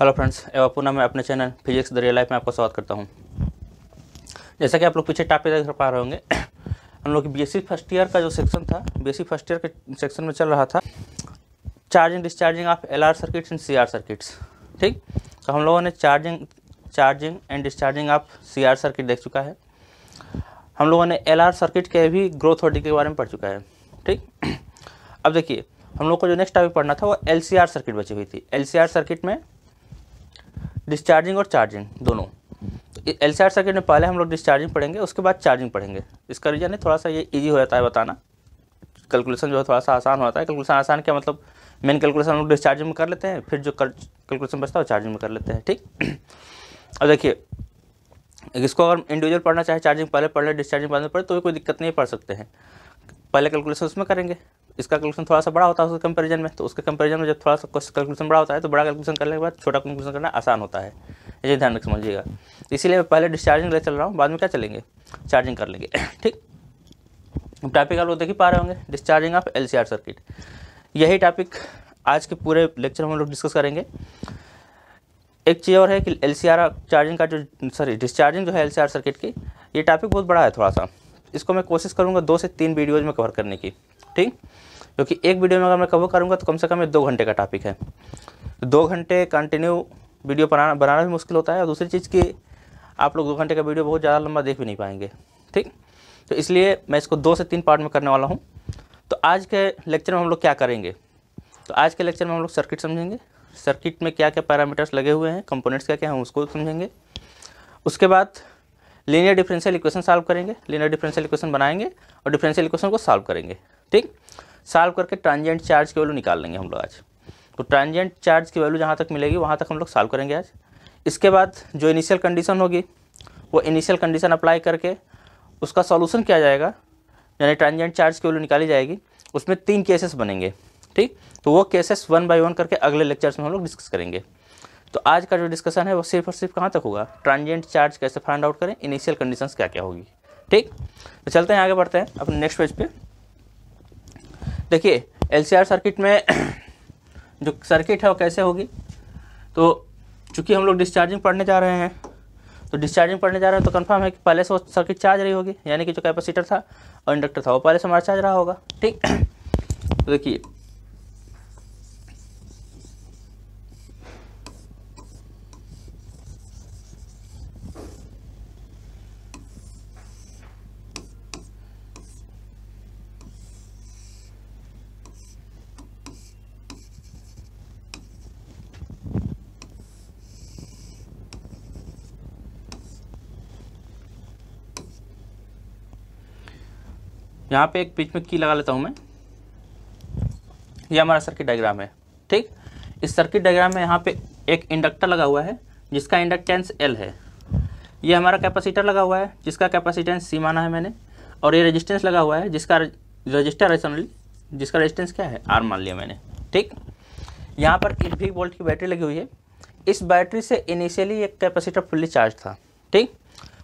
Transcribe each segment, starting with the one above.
hello friends एवं पुनः मैं अपने channel physics the real life में आपका स्वागत करता हूँ जैसा कि आप लोग पीछे टॉपिक देख पा रहे होंगे हम लोग बी एस फर्स्ट ईयर का जो सेक्शन था बी एस फर्स्ट ईयर के सेक्शन में चल रहा था charging discharging of L R circuits and C R circuits ठीक तो हम लोगों ने charging charging and discharging of C R circuit देख चुका है हम लोगों ने एल आर सर्किट के भी ग्रोथ होडी के बारे में पढ़ चुका है ठीक अब देखिए हम लोग को जो नेक्स्ट टॉपिक पढ़ना था वो एल सी आर सर्किट बची हुई थी एल सी आर सर्किट में डिस्चार्जिंग और चार्जिंग दोनों एल सी आर सर्किट में पहले हम लोग डिस्चार्जिंग पढ़ेंगे उसके बाद चार्जिंग पढ़ेंगे इसका रीजन है थोड़ा सा ये ईजी हो जाता है बताना कैलकुलेशन जो है थोड़ा सा आसान होता है कैलकुलेशन आसान क्या मतलब मेन कैलकुलेशन हम लोग डिस्चार्जिंग में कर लेते हैं फिर जो कैलकुलेशन बचता है वो चार्जिंग में कर लेते हैं ठीक अब देखिए इसको अगर इंडिविजुअल पढ़ना चाहे चार्जिंग पहले पढ़ लें डिस्चार्जिंग बाद में पढ़े तो कोई दिक्कत नहीं पढ़ सकते हैं पहले कैलकुलेशन उसमें करेंगे इसका कैलकुलेशन थोड़ा सा बड़ा होता है उसके कंपेरिजन में तो उसके कंपेरिजन में जब थोड़ा सा कैलकुलेशन बड़ा होता है तो बड़ा कैलकुलेशन करने के बाद छोटा कैलकुलेशन करना आसान होता है ये ध्यान रख समझिएगा इसीलिए मैं पहले डिस्चार्जिंग ले चल रहा हूँ बाद में क्या चलेंगे चार्जिंग कर लेंगे ठीक टॉपिक आप लोग देख ही पा रहे होंगे डिस्चार्जिंग ऑफ एल सर्किट यही टॉपिक आज के पूरे लेक्चर में हम लोग डिस्कस करेंगे एक चीज़ और है कि एल चार्जिंग का जो सॉरी डिस्चार्जिंग जो है एल सर्किट की ये टॉपिक बहुत बड़ा है थोड़ा सा इसको मैं कोशिश करूँगा दो से तीन वीडियोज़ में कवर करने की ठीक क्योंकि एक वीडियो में अगर मैं कवर करूँगा तो कम से कम ये दो घंटे का टॉपिक है दो घंटे कंटिन्यू वीडियो बनाना बनाना भी मुश्किल होता है और दूसरी चीज़ की आप लोग दो घंटे का वीडियो बहुत ज़्यादा लंबा देख भी नहीं पाएंगे ठीक तो इसलिए मैं इसको दो से तीन पार्ट में करने वाला हूँ तो आज के लेक्चर में हम लोग क्या करेंगे तो आज के लेक्चर में हम लोग सर्किट समझेंगे सर्किट में क्या क्या पैरामीटर्स लगे हुए हैं कंपोनेंट्स क्या क्या हैं उसको समझेंगे उसके बाद लीनियर डिफरेंशियल इक्वेशन सॉल्व करेंगे लीनियर डिफरेंशियल इक्वेशन बनाएंगे और डिफरेंशियल इक्वेशन को सॉल्व करेंगे ठीक सॉल्व करके ट्रांजेंट चार्ज की वैल्यू निकाल लेंगे हम लोग आज तो ट्रांजेंट चार्ज की वैल्यू जहाँ तक मिलेगी वहाँ तक हम लोग सॉल्व करेंगे आज इसके बाद जो इनिशियल कंडीशन होगी वो इनिशियल कंडीशन अप्लाई करके उसका सॉल्यूशन किया जाएगा यानी ट्रांजेंट चार्ज की वैल्यू निकाली जाएगी उसमें तीन केसेस बनेंगे ठीक तो वो केसेस वन बाय वन करके अगले लेक्चर्स में हम लोग डिस्कस करेंगे तो आज का जो डिस्कशन है वो सिर्फ और सिर्फ कहाँ तक होगा ट्रांजेंट चार्ज कैसे फाइंड आउट करें इनिशियल कंडीशन क्या क्या होगी ठीक तो चलते हैं आगे बढ़ते हैं अपने नेक्स्ट पेज पे देखिए एल सर्किट में जो सर्किट है वो कैसे होगी तो चूँकि हम लोग डिस्चार्जिंग पढ़ने जा रहे हैं तो डिस्चार्जिंग पढ़ने जा रहे हैं तो कन्फर्म है कि पहले से वो सर्किट चार्ज रही होगी यानी कि जो कैपेसिटर था और इंडक्टर था वो पहले से हमारा चार्ज रहा होगा ठीक तो देखिए यहाँ पे एक बीच में की लगा लेता हूँ मैं ये हमारा सर्किट डायग्राम है ठीक इस सर्किट डायग्राम में यहाँ पे एक इंडक्टर लगा हुआ है जिसका इंडक्टेंस एल है ये हमारा कैपेसिटर लगा हुआ है जिसका कैपेसिटेंस सी माना है मैंने और ये रजिस्टेंस लगा हुआ है जिसका रजिस्टर रेशनली जिसका रजिस्टेंस क्या है आर मान लिया मैंने ठीक यहाँ पर भी वोल्ट की बैटरी लगी हुई है इस बैटरी से इनिशियली एक कैपेसिटर फुल्ली चार्ज था ठीक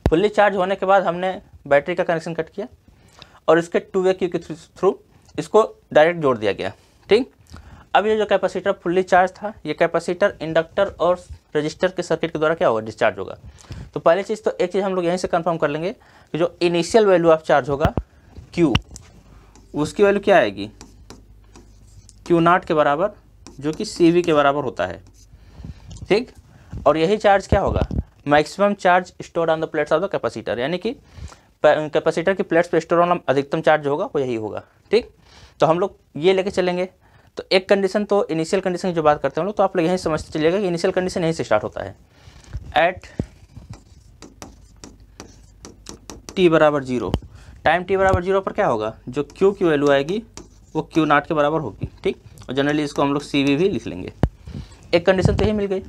फुल्ली चार्ज होने के बाद हमने बैटरी का कनेक्शन कट किया और इसके टू वे क्यू के थ्रू इसको डायरेक्ट जोड़ दिया गया ठीक अब ये जो कैपेसिटर फुल्ली चार्ज था ये कैपेसिटर इंडक्टर और रजिस्टर के सर्किट के द्वारा क्या होगा डिस्चार्ज होगा तो पहली चीज़ तो एक चीज़ हम लोग यहीं से कंफर्म कर लेंगे कि जो इनिशियल वैल्यू ऑफ चार्ज होगा क्यू उसकी वैल्यू क्या आएगी क्यू नाट के बराबर जो कि सी के बराबर होता है ठीक और यही चार्ज क्या होगा maximum charge store on the plates of the capacitor यानी कि कैपेसिटर की प्लेट्स पर स्टोर होना अधिकतम चार्ज होगा वो यही होगा ठीक तो हम लोग ये लेके चलेंगे तो एक कंडीशन तो इनिशियल कंडीशन की जो बात करते हैं हम लोग तो आप लोग यहीं समझते चलिएगा कि इनिशियल कंडीशन यहीं से स्टार्ट होता है एट टी बराबर जीरो टाइम टी बराबर जीरो पर क्या होगा जो क्यू की वैल्यू आएगी वो क्यू नाट के बराबर होगी ठीक और जनरली इसको हम लोग सी भी लिख लेंगे एक कंडीशन तो यही मिल गई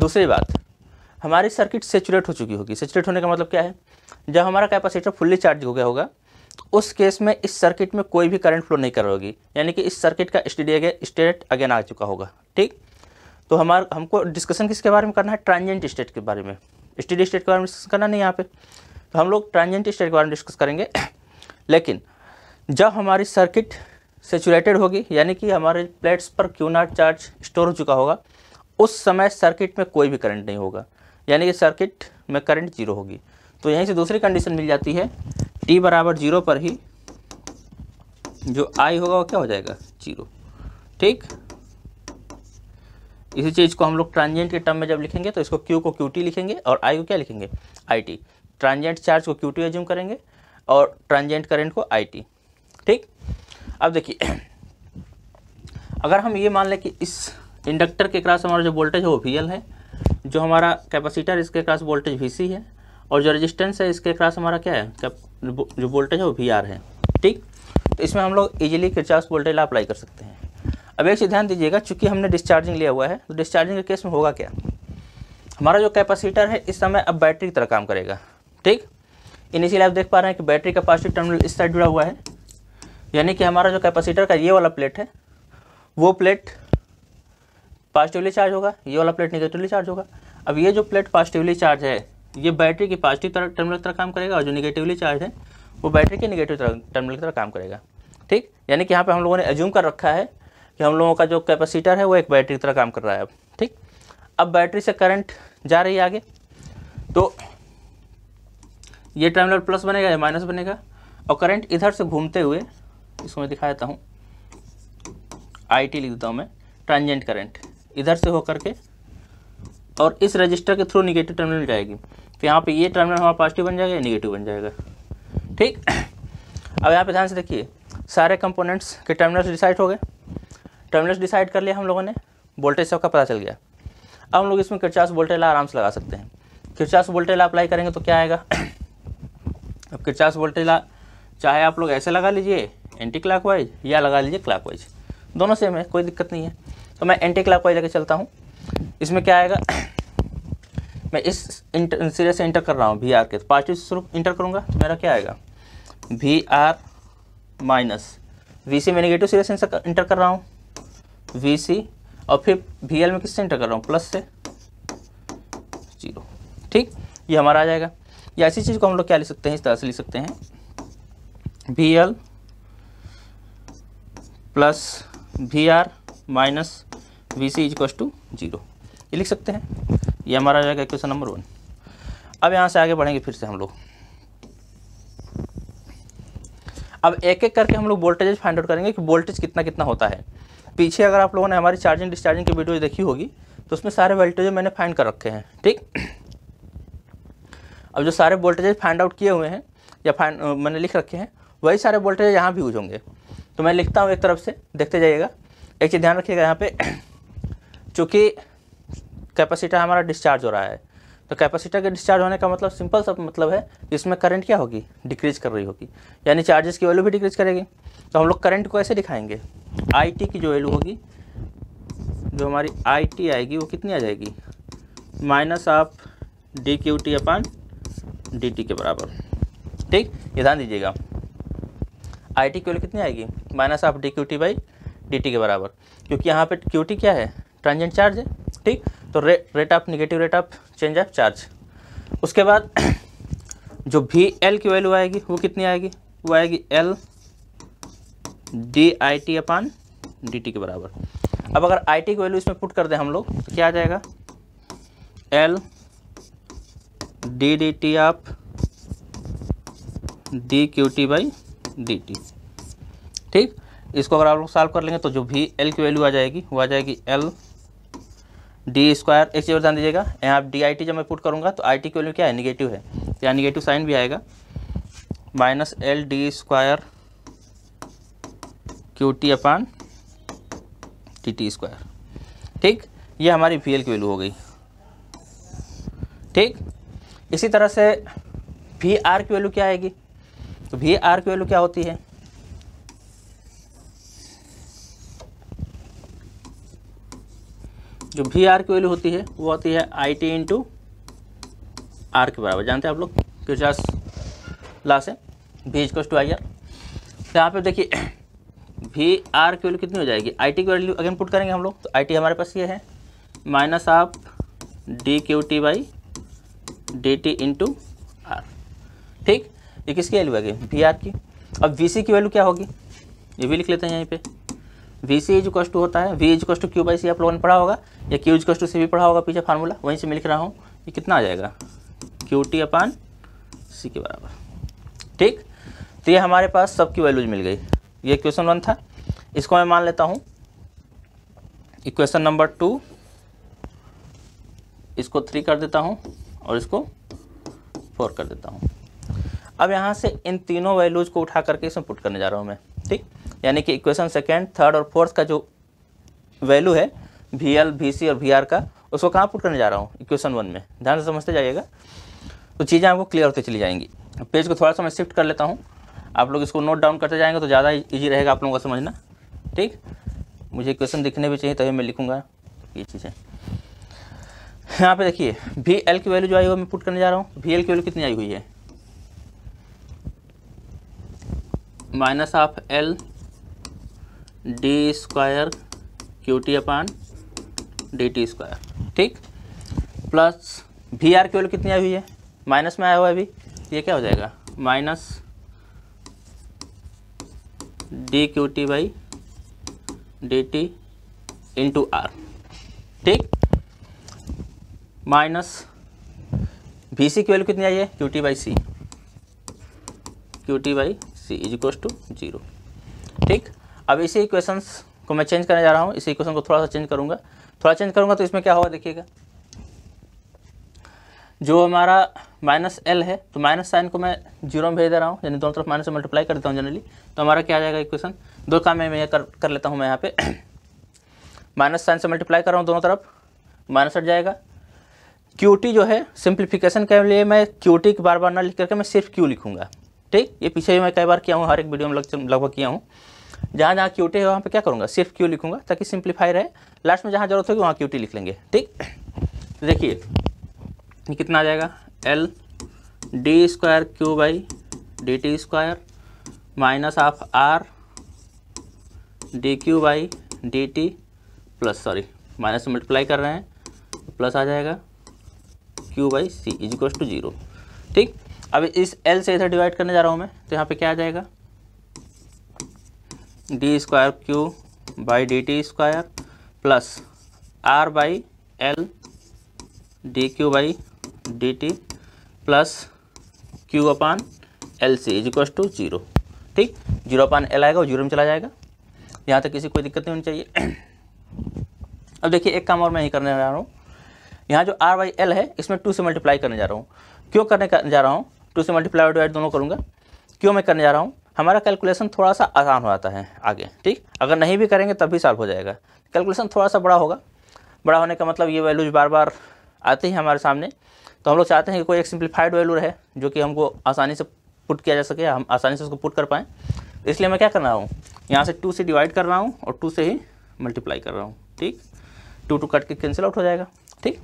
दूसरी बात हमारी सर्किट सेचुरेट हो चुकी होगी सेचुरेट होने का मतलब क्या है जब हमारा कैपेसिटर फुल्ली चार्ज हो गया होगा उस केस में इस सर्किट में कोई भी करंट फ्लो नहीं कर होगी यानी कि इस सर्किट का स्टेडी स्टेट अगेन आ चुका होगा ठीक तो हमारा हमको डिस्कशन किसके बारे में करना है ट्रांजेंट स्टेट के बारे में स्टडी स्टेट के बारे में डिस्कस करना नहीं यहाँ पर तो हम लोग ट्रांजेंट स्टेट के बारे में डिस्कस करेंगे लेकिन जब हमारी सर्किट सेचुरेटेड होगी यानी कि हमारे प्लेट्स पर क्यू नॉट चार्ज स्टोर हो चुका होगा उस समय सर्किट में कोई भी करंट नहीं होगा यानी कि सर्किट में करंट जीरो होगी तो यहीं से दूसरी कंडीशन मिल जाती है टी बराबर जीरो पर ही जो आई होगा वो क्या हो जाएगा जीरो ठीक इसी चीज़ को हम लोग ट्रांजेंट के टर्म में जब लिखेंगे तो इसको क्यू को क्यू टी लिखेंगे और आई को क्या लिखेंगे आई टी ट्रांजेंट चार्ज को क्यू टी एज्यूम करेंगे और ट्रांजेंट करेंट को आई टी ठीक अब देखिए अगर हम ये मान लें कि इस इंडक्टर के क्रास हमारा जो वोल्टेज है वो वी एल है जो हमारा कैपेसिटर इसके क्रास वोल्टेज वी है और जो रेजिस्टेंस है इसके क्रास हमारा क्या है जो वोल्टेज है वो वी है ठीक तो इसमें हम लोग इजिली किरचार्स वोल्टेज अप्लाई कर सकते हैं अब एक चीज़ ध्यान दीजिएगा चूंकि हमने डिस्चार्जिंग लिया हुआ है तो डिस्चार्जिंग के केस में होगा क्या हमारा जो कैपेसिटर है इस समय अब बैटरी की तरह काम करेगा ठीक इनिशियली आप देख पा रहे हैं कि बैटरी का पॉजिटिव टर्मिनल इस साइड जुड़ा हुआ है यानी कि हमारा जो कैपेसिटर का ये वाला प्लेट है वो प्लेट पॉजिटिवली चार्ज होगा ये वाला प्लेट निगेटिवली चार्ज होगा अब ये जो प्लेट पॉजिटिवली चार्ज है ये बैटरी की पॉजिटिव तरह टर्मिनल तरह काम करेगा और जो निगेटिवली चार्ज है वो बैटरी के निगेटिव टर्मिनल की तरह काम करेगा ठीक यानी कि यहाँ पर हम लोगों ने एज्यूम कर रखा है कि हम लोगों का जो कैपेसिटर है वो एक बैटरी की तरह काम कर रहा है अब ठीक अब बैटरी से करंट जा रही है आगे तो ये टर्मिनल प्लस बनेगा या माइनस बनेगा और करंट इधर से घूमते हुए इसको मैं दिखा देता हूँ आई टी लिख देता हूँ मैं ट्रांजेंट करंट इधर से होकर के और इस रजिस्टर के थ्रू निगेटिव टर्मिनल जाएगी तो यहाँ पर ये टर्मिनल हमारा पॉजिटिव बन जाएगा या निगेटिव बन जाएगा ठीक अब यहाँ पे ध्यान से देखिए सारे कंपोनेंट्स के टर्मिनल्स डिसाइड हो गए टर्मिनल्स डिसाइड कर लिया हम लोगों ने वोल्टेज सबका पता चल गया अब हम लोग इसमें किरचास वोल्टेज आराम से लगा सकते हैं किरचास वोल्टेज अप्लाई करेंगे तो क्या आएगा अब किरचास वोल्टेज चाहे आप लोग ऐसे लगा लीजिए एंटी क्लाकवाइज या लगा लीजिए क्लाकवाइज दोनों सेम है कोई दिक्कत नहीं है तो मैं एंटी क्लाकवाइज लेकर चलता हूँ इसमें क्या आएगा मैं इस इंटर सिरे से इंटर कर रहा हूँ वी आर के पॉजिटिव स्वरूप इंटर करूँगा तो मेरा क्या आएगा v r minus v c मैं निगेटिव सिरे से इंटर कर रहा हूँ वी सी और फिर वी एल में किससे इंटर कर रहा हूँ प्लस से जीरो ठीक ये हमारा आ जाएगा या ऐसी चीज़ को हम लोग क्या लिख सकते हैं इस तरह से लिख सकते हैं v l plus v r minus v c is to zero ये लिख सकते हैं ये हमारा आ जाएगा क्वेश्चन नंबर वन अब यहाँ से आगे बढ़ेंगे फिर से हम लोग अब एक एक करके हम लोग वोल्टेज फाइंड आउट करेंगे कि वोल्टेज कितना कितना होता है पीछे अगर आप लोगों ने हमारी चार्जिंग डिस्चार्जिंग की वीडियो देखी होगी तो उसमें सारे वोल्टेज मैंने फाइंड कर रखे हैं ठीक अब जो सारे वोल्टेजेज फाइंड आउट किए हुए हैं या फाइंड मैंने लिख रखे हैं वही सारे वोल्टेज यहाँ भी यूज होंगे तो मैं लिखता हूँ एक तरफ से देखते जाइएगा एक चीज़ ध्यान रखिएगा यहाँ पर चूँकि कैपेसिटर हमारा डिस्चार्ज हो रहा है तो कैपेसिटर के डिस्चार्ज होने का मतलब सिंपल सा मतलब है इसमें करंट क्या होगी डिक्रीज कर रही होगी यानी चार्जेस की वैल्यू भी डिक्रीज करेगी तो हम लोग करंट को ऐसे दिखाएंगे आई टी की जो वैल्यू होगी जो हमारी आई टी आएगी वो कितनी आ जाएगी minus of d q t upon d t के बराबर ठीक ये ध्यान दीजिएगा आई टी की वैल्यू कितनी आएगी minus of d q t by d t के बराबर क्योंकि यहाँ पर क्यू टी क्या है ट्रांजेंट चार्ज है ठीक तो रे, rate of negative rate of change of charge उसके बाद जो भी एल की वैल्यू आएगी वो कितनी आएगी वो आएगी l d i t upon d t के बराबर अब अगर आई टी की वैल्यू इसमें पुट कर दें हम लोग तो क्या आ जाएगा l d d t of d q t by d t ठीक इसको अगर आप लोग सॉल्व कर लेंगे तो जो भी एल की वैल्यू आ जाएगी वो आ जाएगी एल डी स्क्वायर एक चीज़ और ध्यान दीजिएगा यहाँ आप डी आई टी जब मैं पुट करूँगा तो आई टी की वैल्यू क्या है निगेटिव है तो यहाँ निगेटिव साइन भी आएगा minus l d square q t upon t t square ठीक ये हमारी वी एल की वैल्यू हो गई ठीक इसी तरह से वी आर की वैल्यू क्या आएगी तो वी आर की वैल्यू क्या होती है जो वी आर की वैल्यू होती है वो होती है आई टी इंटू आर के बराबर जानते हैं आप लोग चार ला से v is equals to i r तो यहाँ पर देखिए वी आर की वैल्यू कितनी हो जाएगी आई टी की वैल्यू अगेन पुट करेंगे हम लोग तो आई टी हमारे पास ये है माइनस आप d q t by d t into r ठीक ये किसकी वैल्यू आ गई वी आर की अब वी सी की वैल्यू क्या होगी ये भी लिख लेते हैं यहीं पर वी सी इज टू होता है v is to q by c आप लोगों ने पढ़ा होगा या क्यू इज टू सी भी पढ़ा होगा पीछे फार्मूला वहीं से मैं लिख रहा हूँ ये कितना आ जाएगा क्यू टी अपान सी के बराबर ठीक तो ये हमारे पास सबकी वैल्यूज मिल गई ये क्वेश्चन वन था इसको मैं मान लेता हूँ इक्वेशन नंबर टू इसको थ्री कर देता हूँ और इसको फोर कर देता हूँ अब यहाँ से इन तीनों वैल्यूज को उठा करके इसमें पुट करने जा रहा हूँ मैं ठीक यानी कि इक्वेशन सेकेंड थर्ड और फोर्थ का जो वैल्यू है वी एल वी सी और वी आर का उसको कहाँ पुट करने जा रहा हूँ इक्वेशन वन में ध्यान से समझते जाइएगा तो चीज़ें आपको क्लियर होती चली जाएंगी पेज को थोड़ा सा मैं शिफ्ट कर लेता हूँ आप लोग इसको नोट डाउन करते जाएंगे तो ज़्यादा ईजी रहेगा आप लोगों का समझना ठीक मुझे क्वेश्चन दिखने भी चाहिए तभी मैं लिखूँगा ये चीज़ें यहाँ पे देखिए वी एल की वैल्यू जो आई हुई मैं पुट करने जा रहा हूँ वी एल की वैल्यू कितनी आई हुई है minus of l d square q t upon d t square ठीक प्लस वी आर की वैल्यू कितनी आई हुई है माइनस में आया हुआ है अभी ये क्या हो जाएगा minus d q t by d t into r ठीक माइनस वी सी की वैल्यू कितनी आई है q t by c q t by c is equals to zero ठीक अब इसी इक्वेशन को मैं चेंज करने जा रहा हूँ इसी इक्वेशन को थोड़ा सा चेंज करूँगा थोड़ा चेंज करूँगा तो इसमें क्या होगा देखिएगा जो हमारा माइनस एल है तो माइनस साइन को मैं जीरो में भेज दे रहा हूँ यानी दोनों तरफ माइनस से मल्टीप्लाई कर देता हूँ जनरली तो हमारा क्या आ जाएगा इक्वेशन दो काम में मैं कर कर लेता हूँ मैं यहाँ पे माइनस साइन से मल्टीप्लाई कर रहा हूँ दोनों तरफ माइनस हट जाएगा क्यू जो है सिंप्लीफिकेशन के लिए मैं क्यू टी बार बार ना लिख करके मैं सिर्फ क्यू लिखूँगा ठीक ये पीछे भी मैं कई बार किया हूँ हर एक वीडियो में लगभग किया हूँ जहाँ जहाँ क्यूटी है वहाँ पर क्या करूँगा सिर्फ क्यू लिखूँगा ताकि सिंप्लीफाई रहे लास्ट में जहाँ जरूरत होगी वहाँ क्यूटी लिख लेंगे ठीक तो देखिए कितना आ जाएगा l d square q by d t square minus of r d q by d t plus sorry minus multiply कर रहे हैं प्लस आ जाएगा q by c is equals to zero ठीक अब इस एल से इधर डिवाइड करने जा रहा हूँ मैं तो यहाँ पे क्या आ जाएगा d square q by d t square plus r by l d q by d t plus q upon l c is equal to zero ठीक जीरो अपान एल आएगा और जीरो में चला जाएगा यहाँ तक किसी कोई दिक्कत नहीं होनी चाहिए अब देखिए एक काम और मैं यही करने जा रहा हूँ यहाँ जो आर बाई एल है इसमें टू से मल्टीप्लाई करने जा रहा हूँ क्यों करने जा रहा हूँ टू से मल्टीप्लाई और डिवाइड दोनों करूँगा क्यों मैं करने जा रहा हूँ हमारा कैलकुलेशन थोड़ा सा आसान हो जाता है आगे ठीक अगर नहीं भी करेंगे तब भी सॉल्व हो जाएगा कैलकुलेशन थोड़ा सा बड़ा होगा बड़ा होने का मतलब ये वैल्यूज बार बार आते ही हमारे सामने तो हम लोग चाहते हैं कि कोई एक सिंप्लीफाइड वैल्यू रहे जो कि हमको आसानी से पुट किया जा सके हम आसानी से उसको पुट कर पाएँ इसलिए मैं क्या कर रहा हूँ यहाँ से टू से डिवाइड कर रहा हूँ और टू से ही मल्टीप्लाई कर रहा हूँ ठीक टू टू कट के कैंसिल आउट हो जाएगा ठीक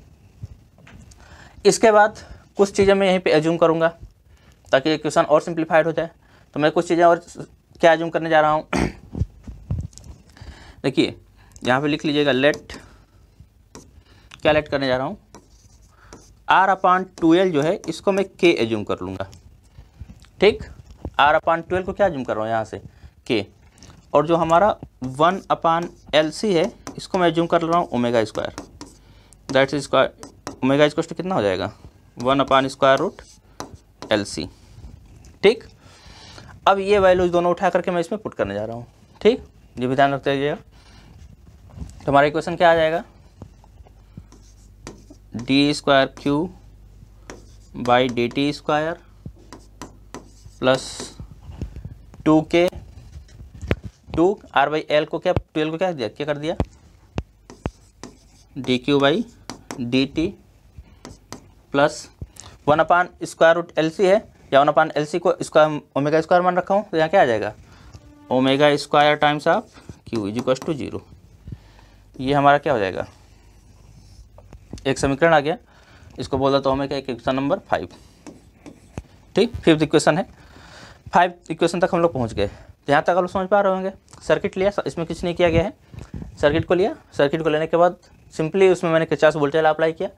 इसके बाद कुछ चीज़ें मैं यहीं पर एज्यूम करूँगा ताकि क्वेश्चन और सिंप्लीफाइड हो जाए तो मैं कुछ चीज़ें और क्या जूम करने जा रहा हूँ देखिए यहाँ पे लिख लीजिएगा लेट क्या लेट करने जा रहा हूँ आर अपान ट्वेल्व जो है इसको मैं के एज्यूम कर लूँगा ठीक आर अपान ट्वेल्व को क्या जूम कर रहा हूँ यहाँ से के और जो हमारा वन अपान एल सी है इसको मैं एज्यूम कर रहा हूँ omega square that's square omega square कितना हो जाएगा one upon square root l c ठीक अब ये वैल्यूज दोनों उठा करके मैं इसमें पुट करने जा रहा हूँ ठीक ये भी ध्यान रखते रहिएगा तो हमारा इक्वेशन क्या आ जाएगा d square q by d t square plus two k to r by l को क्या ट्वेल्व को क्या दिया क्या कर दिया d q by d t plus one upon square root l c है या वन अपान एल सी को स्क्वायर ओमेगा स्क्वायर मान रखा हूँ तो यहाँ क्या आ जाएगा omega square times of q is equals to zero ये हमारा क्या हो जाएगा एक समीकरण आ गया इसको बोल तो हूँ मैं क्या इक्वेशन नंबर फाइव ठीक फिफ्थ इक्वेशन है फाइव इक्वेशन तक हम लोग पहुँच गए यहाँ तक आप लोग समझ पा रहे होंगे सर्किट लिया इसमें कुछ नहीं किया गया है सर्किट को लिया सर्किट को लेने के बाद सिंपली उसमें मैंने किचास वोल्टेज अप्लाई किया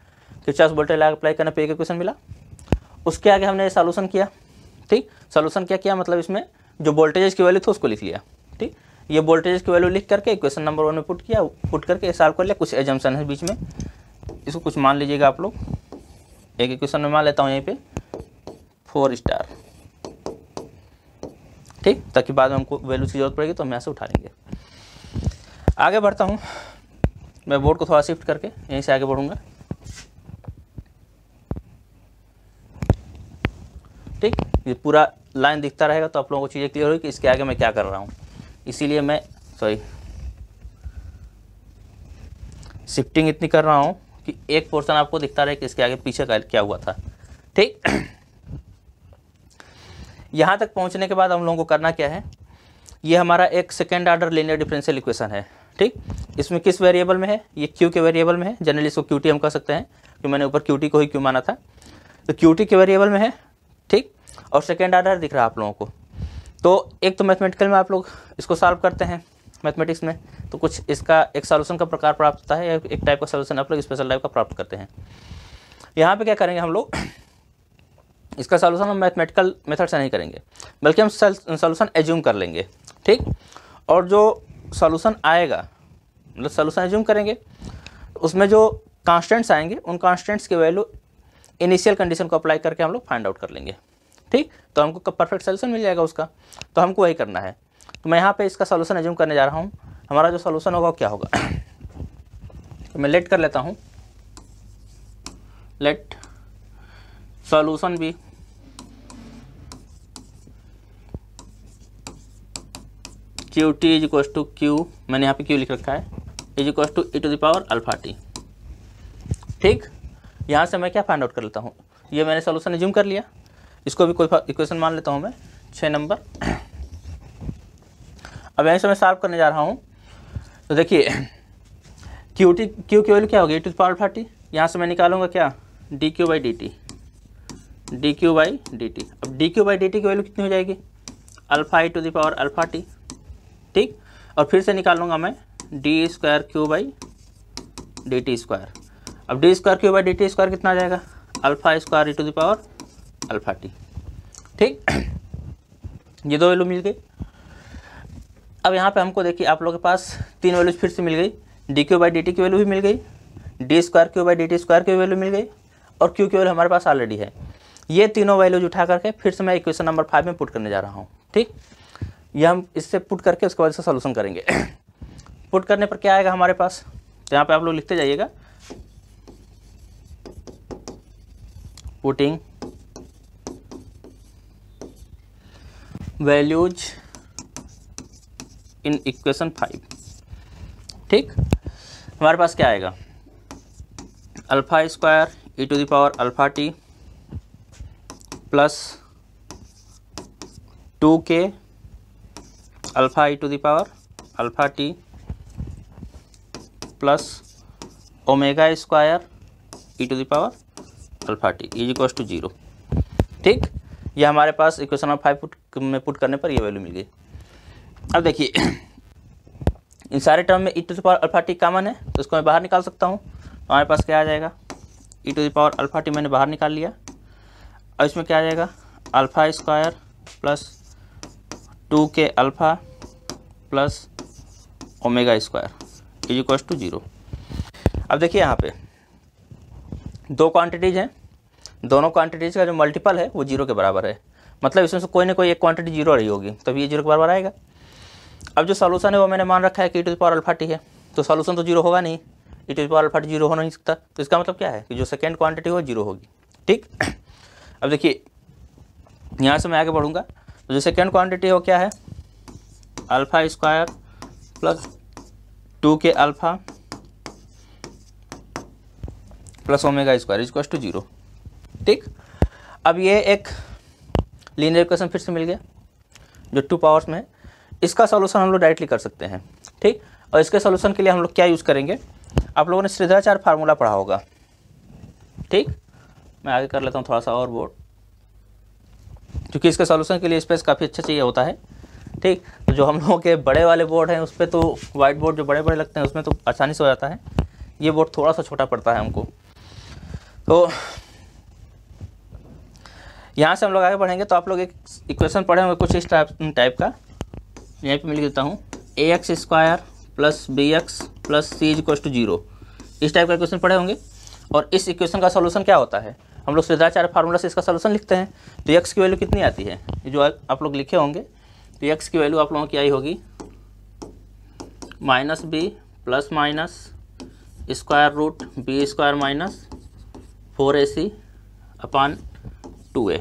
किचास वोल्टेज अप्लाई करने पर एक इक्वेशन मिला उसके आगे हमने सोलूशन किया ठीक सोलूशन क्या किया मतलब इसमें जो वोल्टेजेस की वैल्यू थी उसको लिख लिया ठीक ये वोल्टेजेस की वैल्यू लिख करके क्वेश्चन नंबर वन में पुट किया पुट करके सॉल्व कर लिया कुछ एजम्सन है बीच में इसको कुछ मान लीजिएगा आप लोग एक इक्वेशन में मान लेता हूँ यहीं पे फोर स्टार ठीक ताकि बाद में हमको वैल्यू की जरूरत पड़ेगी तो हम यहाँ से उठा लेंगे आगे बढ़ता हूँ मैं बोर्ड को थोड़ा शिफ्ट करके यहीं से आगे बढ़ूँगा ठीक ये पूरा लाइन दिखता रहेगा तो आप लोगों को चीज़ें क्लियर होगी कि इसके आगे मैं क्या कर रहा हूँ इसीलिए मैं सॉरी शिफ्टिंग इतनी कर रहा हूँ कि एक पोर्शन आपको दिखता रहे कि इसके आगे पीछे का क्या हुआ था ठीक यहाँ तक पहुँचने के बाद हम लोगों को करना क्या है ये हमारा एक second order linear differential equation है ठीक इसमें किस वेरिएबल में है ये क्यू के वेरिएबल में है जनरली इसको क्यू हम कह सकते हैं कि मैंने ऊपर क्यू को ही क्यों माना था तो क्यू के वेरिएबल में है ठीक और सेकेंड आधार दिख रहा है आप लोगों को तो एक तो मैथमेटिकल में आप लोग इसको सॉल्व करते हैं मैथमेटिक्स में तो कुछ इसका एक सॉल्यूशन का प्रकार प्राप्त होता है या एक टाइप का सॉल्यूशन आप लोग स्पेशल टाइप का प्राप्त करते हैं यहाँ पे क्या करेंगे हम लोग इसका सॉल्यूशन हम मैथमेटिकल मेथड से नहीं करेंगे बल्कि हम सॉल्यूशन एज्यूम कर लेंगे ठीक और जो सॉल्यूशन आएगा मतलब सॉल्यूशन एज्यूम करेंगे उसमें जो कांस्टेंट्स आएंगे उन कांस्टेंट्स की वैल्यू इनिशियल कंडीशन को अप्लाई करके हम लोग फाइंड आउट कर लेंगे ठीक तो हमको परफेक्ट सोल्यूशन मिल जाएगा उसका तो हमको वही करना है तो मैं यहाँ पर इसका सोल्यूशन एज्यूम करने जा रहा हूँ हमारा जो सोल्यूशन होगा वो क्या होगा तो मैं लेट कर लेता हूँ लेट सोल्यूशन भी q t is equal to q मैंने यहाँ पे क्यू लिख रखा है is equal to e to the power alpha t ठीक यहाँ से मैं क्या फाइंड आउट कर लेता हूँ ये मैंने सोल्यूशन एज्यूम कर लिया इसको भी कोई इक्वेशन मान लेता हूँ मैं छः नंबर अब यहीं से मैं सॉल्व करने जा रहा हूँ तो देखिए क्यू टी क्यू की वैल्यू क्या होगी टू पावर फार्टी यहाँ से मैं निकालूंगा क्या d q by d t d q by d t अब d q by d t की वैल्यू कितनी हो जाएगी alpha e to the power alpha t ठीक और फिर से निकालूंगा मैं d square q by d t square अब d square q by d t square कितना जाएगा alpha square e to the power alpha t ठीक ये दो वैल्यू मिल गई अब यहाँ पे हमको देखिए आप लोग के पास तीन वैल्यूज फिर से मिल गई d q by d t की वैल्यू भी मिल गई d square q by d t square की वैल्यू मिल गई और क्यू की वैल्यू हमारे पास ऑलरेडी है ये तीनों वैल्यूज उठा करके फिर से मैं इक्वेशन नंबर फाइव में पुट करने जा रहा हूँ ठीक ये हम इससे पुट करके उसके बाद इसका सोल्यूशन करेंगे पुट करने पर क्या आएगा हमारे पास तो यहाँ पर आप लोग लिखते जाइएगा putting values in equation five ठीक हमारे पास क्या आएगा alpha square e to the power alpha t plus two k alpha e to the power alpha t plus omega square e to the power alpha t is equal to zero ठीक ये हमारे पास equation number five put में put करने पर ये value मिल गई अब देखिए इन सारे टर्म में e to the power t common है तो इसको मैं बाहर निकाल सकता हूँ तो हमारे पास क्या आ जाएगा e to the power alpha t मैंने बाहर निकाल लिया अब इसमें क्या आ जाएगा alpha square plus two k alpha plus omega square is equal to zero अब देखिए यहाँ पे दो क्वांटिटीज़ हैं दोनों क्वांटिटीज का जो मल्टीपल है वो जीरो के बराबर है मतलब इसमें से कोई ना कोई एक क्वांटिटी जीरो रही होगी तब ये जीरो के बराबर आएगा अब जो सोलूशन है वो मैंने मान रखा है कि e to power alpha t है तो सोलूशन तो जीरो होगा नहीं e to power alpha t zero हो नहीं सकता तो इसका मतलब क्या है कि जो सेकेंड क्वांटिटी हो जीरो होगी ठीक अब देखिए यहाँ से मैं आगे बढ़ूँगा तो जो सेकेंड क्वांटिटी हो क्या है alpha square plus two k alpha plus omega square is to zero ठीक अब ये एक लीनियर इक्वेशन फिर से मिल गया जो टू पावर्स में है इसका सॉल्यूशन हम लोग डायरेक्टली कर सकते हैं ठीक और इसके सॉल्यूशन के लिए हम लोग क्या यूज़ करेंगे आप लोगों ने श्रीधराचार फार्मूला पढ़ा होगा ठीक मैं आगे कर लेता हूँ थोड़ा सा और बोर्ड क्योंकि इसके सॉल्यूशन के लिए स्पेस काफ़ी अच्छा चाहिए होता है ठीक तो जो हम लोगों के बड़े वाले बोर्ड हैं उस पर तो वाइट बोर्ड जो बड़े बड़े लगते हैं उसमें तो आसानी से हो जाता है ये बोर्ड थोड़ा सा छोटा पड़ता है हमको तो यहाँ से हम लोग आगे बढ़ेंगे तो आप लोग एक इक्वेशन पढ़े होंगे कुछ इस टाइप टाइप का यहाँ पे मैं लिख देता हूँ a x square plus b x plus c is equal to zero इस टाइप का इक्वेशन पढ़े होंगे और इस इक्वेशन का सोल्यूशन क्या होता है हम लोग सुधाचार्य फार्मूला से इसका सोल्यूशन लिखते हैं तो एक्स की वैल्यू कितनी आती है जो आप लोग लिखे होंगे तो एक्स की वैल्यू आप लोगों की आई होगी minus b plus minus square root b square minus four a c upon two a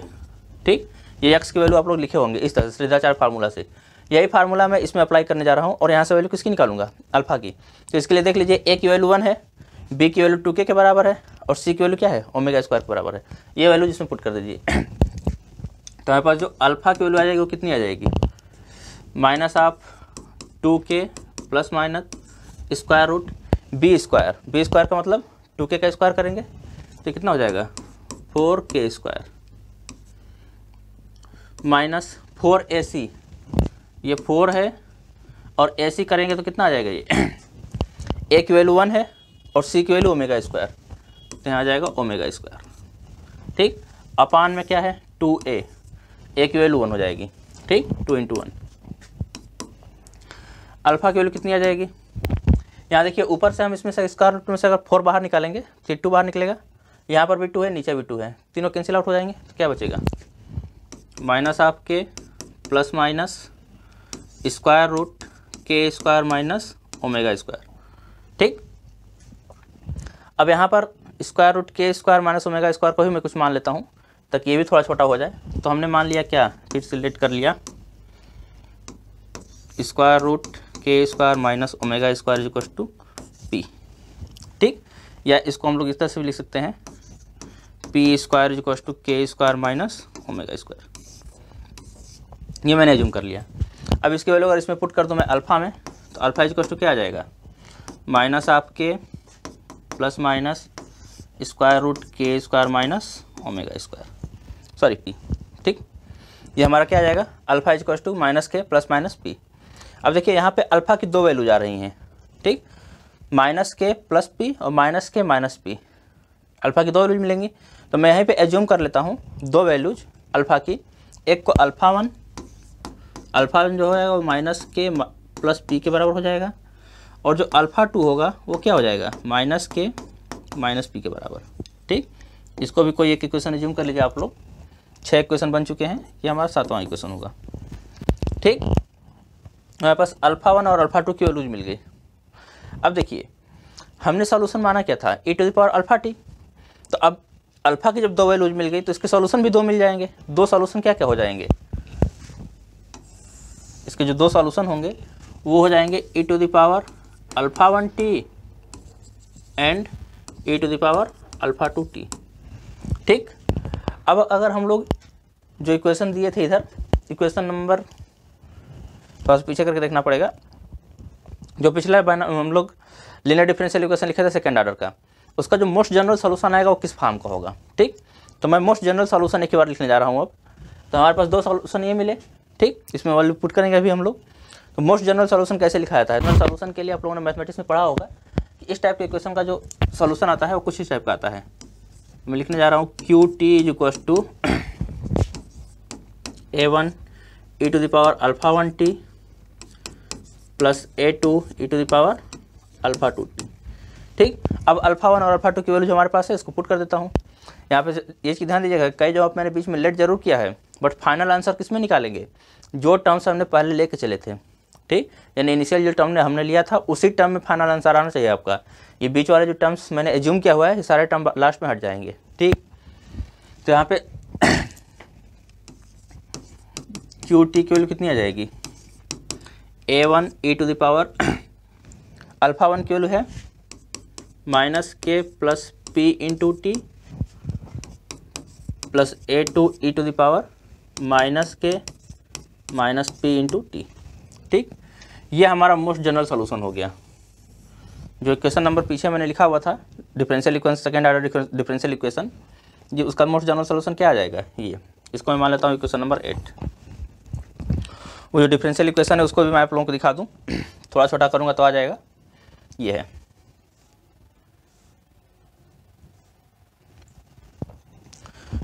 ठीक ये एक्स की वैल्यू आप लोग लिखे होंगे इस तरह से चार फार्मूला से यही फार्मूला मैं इसमें अप्लाई करने जा रहा हूँ और यहाँ से वैल्यू किसकी निकालूंगा अल्फा की तो इसके लिए देख लीजिए ए की वैल्यू वन है बी की वैल्यू टू के बराबर है और सी की वैल्यू क्या है ओमेगा स्क्वायर के बराबर है ये वैल्यू जिसमें पुट कर दीजिए तो हमारे पास जो अल्फा की वैल्यू आ जाएगी वो कितनी आ जाएगी माइनस आप two k plus minus square root b square b square का मतलब टू के का स्क्वायर करेंगे तो कितना हो जाएगा four k square minus four a c ये फोर है और ए सी करेंगे तो कितना आ जाएगा ये ए की वैल्यू वन है और सी की वैल्यू ओमेगा स्क्वायर तो यहाँ आ जाएगा ओमेगा स्क्वायर ठीक अपान में क्या है टू ए ए की वैल्यू वन हो जाएगी ठीक टू इंटू वन अल्फ़ा की वैल्यू कितनी आ जाएगी यहाँ देखिए ऊपर से हम इसमें से स्क्वायर रूट में से अगर फोर बाहर निकालेंगे फिर तो टू बाहर निकलेगा यहाँ पर भी टू है नीचे भी टू है तीनों कैंसिल आउट हो जाएंगे तो क्या बचेगा माइनस आपके plus minus square root k square minus omega square ठीक अब यहाँ पर square root k square minus omega square को ही मैं कुछ मान लेता हूँ ताकि ये भी थोड़ा छोटा हो जाए तो हमने मान लिया क्या फिर सिलेक्ट कर लिया square root k square minus omega square equal to p ठीक या इसको हम लोग इस तरह से भी लिख सकते हैं p square equal to k square minus omega square ये मैंने एज्यूम कर लिया अब इसके वैल्यू अगर इसमें पुट कर दूँ मैं अल्फ़ा में तो अल्फ़ा इज टू क्या आ जाएगा माइनस आपके plus minus square root k square minus omega square sorry p ठीक ये हमारा क्या आ जाएगा alpha is to minus k plus minus p अब देखिए यहाँ पे अल्फ़ा की दो वैल्यू जा रही हैं ठीक माइनस के प्लस पी और minus k minus p alpha की दो वैल्यूज मिलेंगी तो मैं यहीं पर एज्यूम कर लेता हूँ दो वैल्यूज अल्फ़ा की एक को अल्फ़ा वन अल्फ़ा वन जो हो जाएगा वो माइनस के प्लस पी के बराबर हो जाएगा और जो अल्फ़ा टू होगा वो क्या हो जाएगा माइनस के माइनस पी के बराबर ठीक इसको भी कोई एक इक्वेशन रिज्यूम कर लीजिए आप लोग छः इक्वेशन बन चुके हैं ये हमारा सातवां इक्वेशन होगा ठीक हमारे पास अल्फ़ा वन और अल्फ़ा टू की वैल्यूज मिल गई अब देखिए हमने सॉल्यूशन माना क्या था a to the power alpha t तो अब अल्फ़ा की जब दो वैल्यूज मिल गई तो इसके सॉल्यूशन भी दो मिल जाएंगे दो सॉल्यूशन क्या क्या हो जाएंगे इसके जो दो सॉल्यूशन होंगे वो हो जाएंगे e to the power alpha one t and e to the power alpha two t ठीक अब अगर हम लोग जो इक्वेशन दिए थे इधर इक्वेशन नंबर थोड़ा सा पीछे करके देखना पड़ेगा जो पिछला हम लोग लिनर डिफरेंशियल इक्वेशन लिखे थे सेकेंड ऑर्डर का उसका जो मोस्ट जनरल सोलूशन आएगा वो किस फार्म का होगा ठीक तो मैं मोस्ट जनरल सोल्यूशन एक ही बार लिखने जा रहा हूँ अब तो हमारे पास दो सोल्यूशन ये मिले ठीक इसमें वैल्यू पुट करेंगे अभी हम लोग तो मोस्ट जनरल सोल्यूशन कैसे लिखा जाता है जनरल सोल्यूशन के लिए आप लोगों ने मैथमेटिक्स में पढ़ा होगा कि इस टाइप के इक्वेशन का जो सोल्यूशन आता है वो कुछ इस टाइप का आता है मैं लिखने जा रहा हूँ q t is equal to a one e to the power alpha one t plus a two e to the power alpha two t ठीक अब अल्फा वन और अल्फा टू की वैल्यू जो हमारे पास है इसको पुट कर देता हूँ यहाँ पे ये चीज़ ध्यान दीजिएगा कई जवाब मैंने बीच में लेट जरूर किया है बट फाइनल आंसर किस में निकालेंगे जो टर्म्स हमने पहले लेके चले थे ठीक यानी इनिशियल जो टर्म ने हमने लिया था उसी टर्म में फाइनल आंसर आना चाहिए आपका ये बीच वाले जो टर्म्स मैंने एज्यूम किया हुआ है ये सारे टर्म लास्ट में हट जाएंगे ठीक तो यहाँ पे क्यू टी की वैल्यू कितनी आ जाएगी a one e to the power alpha one की वैल्यू है minus k plus p into t plus a two e to the power minus k minus p into t ठीक ये हमारा मोस्ट जनरल सोल्यूशन हो गया जो क्वेश्चन नंबर पीछे मैंने लिखा हुआ था differential equation second order differential equation ये उसका मोस्ट जनरल सोल्यूशन क्या आ जाएगा ये इसको मैं मान लेता हूँ इक्वेशन नंबर एट वो जो डिफरेंशियल इक्वेशन है उसको भी मैं आप लोगों को दिखा दूँ थोड़ा छोटा करूँगा तो आ जाएगा ये है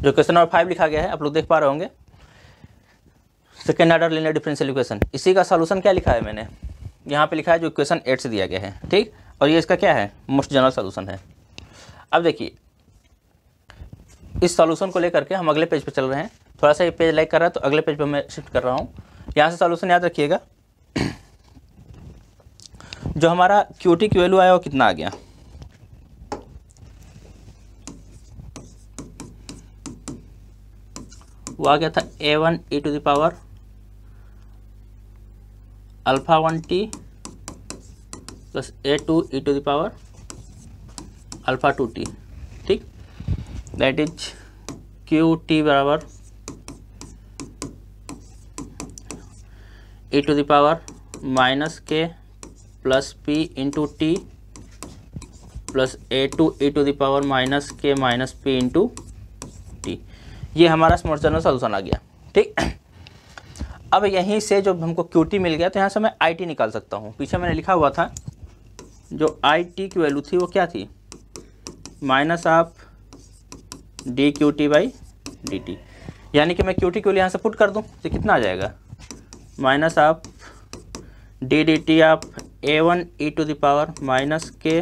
जो क्वेश्चन नंबर फाइव लिखा गया है आप लोग देख पा रहे होंगे सेकेंड ऑर्डर लेने डिफरेंशियल इक्वेशन इसी का सोलूशन क्या लिखा है मैंने यहाँ पे लिखा है जो इक्वेशन एट से दिया गया है ठीक और ये इसका क्या है मोस्ट जनरल सोलूशन है अब देखिए इस सॉल्यूशन को लेकर के हम अगले पेज पर पे चल रहे हैं थोड़ा सा ये पेज लाइक कर रहा है तो अगले पेज पर पे मैं शिफ्ट कर रहा हूँ यहाँ से सॉल्यूशन याद रखिएगा जो हमारा क्यू टी की वैल्यू आया वो कितना आ गया वो आ गया था a one e to the power alpha one t plus a two e to the power alpha two t ठीक दैट इज क्यू टी बराबर e to the power minus k plus p into t plus a two e to the power minus k minus p into t ये हमारा small solution आ गया ठीक अब यहीं से जब हमको क्यू मिल गया तो यहाँ से मैं आई निकाल सकता हूँ पीछे मैंने लिखा हुआ था जो आई टी की वैल्यू थी वो क्या थी minus of d q t by d t यानी कि मैं क्यू टी क्यूल यहाँ से पुट कर दूँ तो कितना आ जाएगा minus of d d t of a one e to the power minus k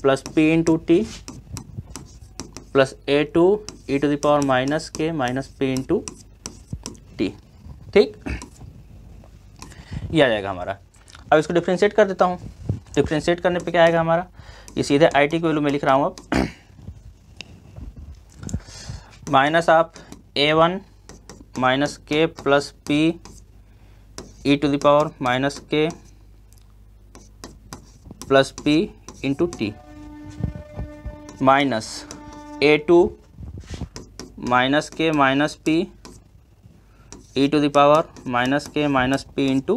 plus p into t plus a two e to the power minus k minus p into ठीक ये आ जाएगा हमारा अब इसको डिफ्रेंशिएट कर देता हूँ differentiate करने पे क्या आएगा हमारा ये सीधे आई टी की वैल्यू में लिख रहा हूँ अब माइनस आप a one minus k plus p e to the power minus k plus p into t minus a two minus k minus p e to the power minus k minus p into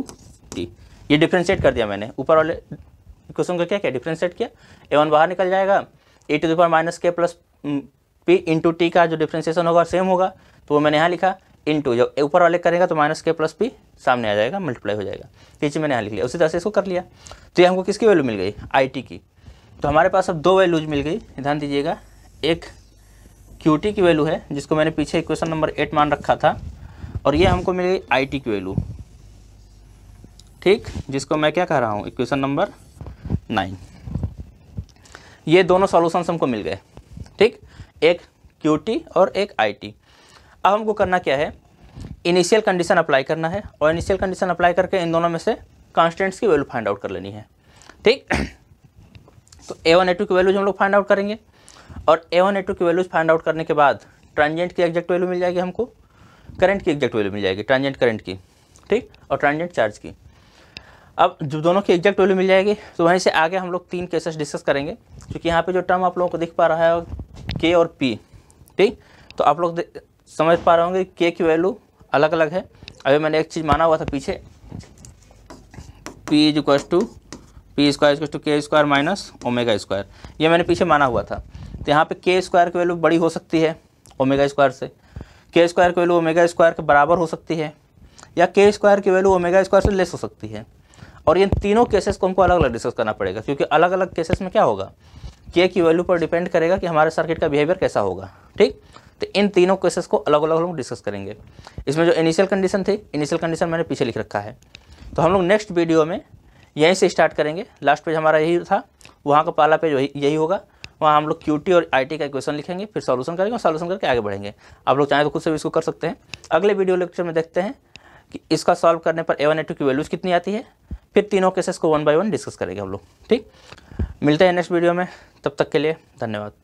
t ये differentiate कर दिया मैंने ऊपर वाले question का क्या क्या differentiate किया ए वन बाहर निकल जाएगा a two power minus k plus p into t का जो डिफ्रेंशिएशन होगा सेम होगा तो वो मैंने यहाँ लिखा इंटू जब ऊपर वाले करेगा तो माइनस के प्लस पी सामने आ जाएगा मल्टीप्लाई हो जाएगा ये मैंने यहाँ लिख लिया उसी तरह से इसको कर लिया तो ये हमको किसकी वैल्यू मिल गई आई टी की तो हमारे पास अब दो वैल्यूज मिल गई ध्यान दीजिएगा एक क्यू टी की वैल्यू है जिसको मैंने पीछे इक्वेशन नंबर एट मान रखा था और ये हमको मिली आई टी की वैल्यू ठीक जिसको मैं क्या कह रहा हूँ इक्वेशन नंबर नाइन ये दोनों सॉल्यूशन हमको मिल गए ठीक एक क्यू टी और एक आई टी अब हमको करना क्या है इनिशियल कंडीशन अप्लाई करना है और इनिशियल कंडीशन अप्लाई करके इन दोनों में से कांस्टेंट्स की वैल्यू फाइंड आउट कर लेनी है ठीक तो ए वन ए टू की वैल्यूज हम लोग फाइंड आउट करेंगे और ए वन ए टू की वैल्यूज फाइंड आउट करने के बाद ट्रांजेंट की एग्जैक्ट वैल्यू मिल जाएगी हमको करंट की एग्जैक्ट वैल्यू मिल जाएगी ट्रांजेंट करंट की ठीक और ट्रांजेंट चार्ज की अब जो दोनों की एग्जैक्ट वैल्यू मिल जाएगी तो वहीं से आगे हम लोग तीन केसेस डिस्कस करेंगे क्योंकि यहाँ पे जो टर्म आप लोगों को दिख पा रहा है के और पी ठीक तो आप लोग समझ पा रहे होंगे के की वैल्यू अलग अलग है अभी मैंने एक चीज़ माना हुआ था पीछे p is equal to p square equal to k square minus omega square ये मैंने पीछे माना हुआ था तो यहाँ पे के स्क्वायर की वैल्यू बड़ी हो सकती है ओमेगा स्क्वायर से के स्क्वायर की वैल्यू ओमेगा स्क्वायर के बराबर हो सकती है या के स्क्वायर की वैल्यू ओमेगा स्क्वायर से लेस हो सकती है और इन तीनों केसेस को हमको अलग अलग डिस्कस करना पड़ेगा क्योंकि अलग अलग केसेस में क्या होगा के की वैल्यू पर डिपेंड करेगा कि हमारे सर्किट का बिहेवियर कैसा होगा ठीक तो इन तीनों केसेस को अलग अलग हम डिस्कस करेंगे इसमें जो इनिशियल कंडीशन थी इनिशियल कंडीशन मैंने पीछे लिख रखा है तो हम लोग नेक्स्ट वीडियो में यहीं से स्टार्ट करेंगे लास्ट पेज हमारा यही था वहाँ का पहला पेज यही होगा वहाँ हम लोग क्यू और आई का इक्वेशन लिखेंगे फिर सॉल्यूशन करेंगे और सॉल्यूशन करके आगे बढ़ेंगे आप लोग चाहें तो खुद से भी इसको कर सकते हैं अगले वीडियो लेक्चर में देखते हैं कि इसका सॉल्व करने पर ए वन टू की वैल्यूज़ कितनी आती है फिर तीनों केसेस को वन बाय वन डिस्कस करेंगे हम लोग ठीक मिलते हैं नेक्स्ट वीडियो में तब तक के लिए धन्यवाद